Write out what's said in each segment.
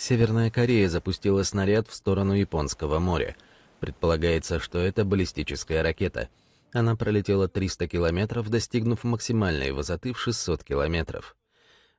Северная Корея запустила снаряд в сторону Японского моря. Предполагается, что это баллистическая ракета. Она пролетела 300 километров, достигнув максимальной высоты в 600 километров.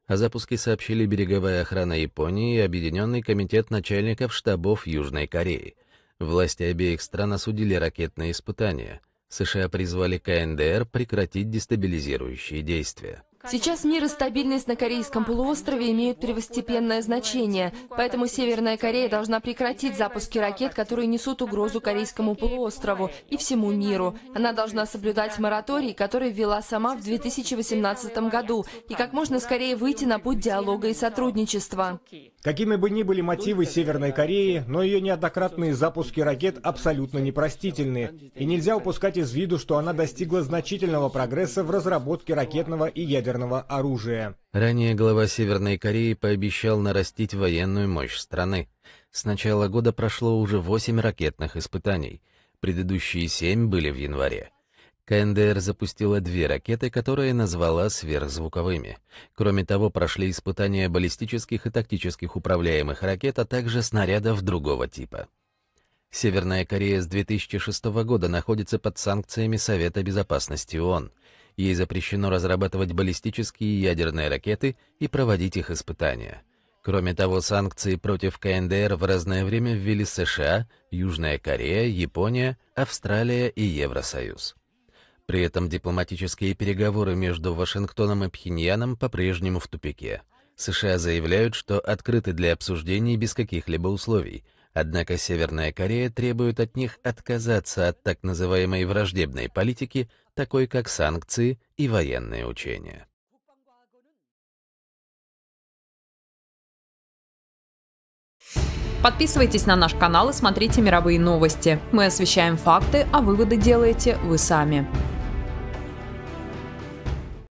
О запуске сообщили береговая охрана Японии и Объединенный комитет начальников штабов Южной Кореи. Власти обеих стран осудили ракетные испытания. США призвали КНДР прекратить дестабилизирующие действия. Сейчас мир и стабильность на Корейском полуострове имеют первостепенное значение, поэтому Северная Корея должна прекратить запуски ракет, которые несут угрозу Корейскому полуострову и всему миру. Она должна соблюдать мораторий, который ввела сама в 2018 году, и как можно скорее выйти на путь диалога и сотрудничества. Какими бы ни были мотивы Северной Кореи, но ее неоднократные запуски ракет абсолютно непростительны. И нельзя упускать из виду, что она достигла значительного прогресса в разработке ракетного и ядерного ядерного оружия. Ранее глава Северной Кореи пообещал нарастить военную мощь страны. С начала года прошло уже 8 ракетных испытаний. Предыдущие 7 были в январе. КНДР запустила две ракеты, которые назвала сверхзвуковыми. Кроме того, прошли испытания баллистических и тактических управляемых ракет, а также снарядов другого типа. Северная Корея с 2006 года находится под санкциями Совета Безопасности ООН. Ей запрещено разрабатывать баллистические и ядерные ракеты и проводить их испытания. Кроме того, санкции против КНДР в разное время ввели США, Южная Корея, Япония, Австралия и Евросоюз. При этом дипломатические переговоры между Вашингтоном и Пхеньяном по-прежнему в тупике. США заявляют, что открыты для обсуждений без каких-либо условий – Однако Северная Корея требует от них отказаться от так называемой враждебной политики, такой как санкции и военные учения. Подписывайтесь на наш канал и смотрите мировые новости. Мы освещаем факты, а выводы делаете вы сами.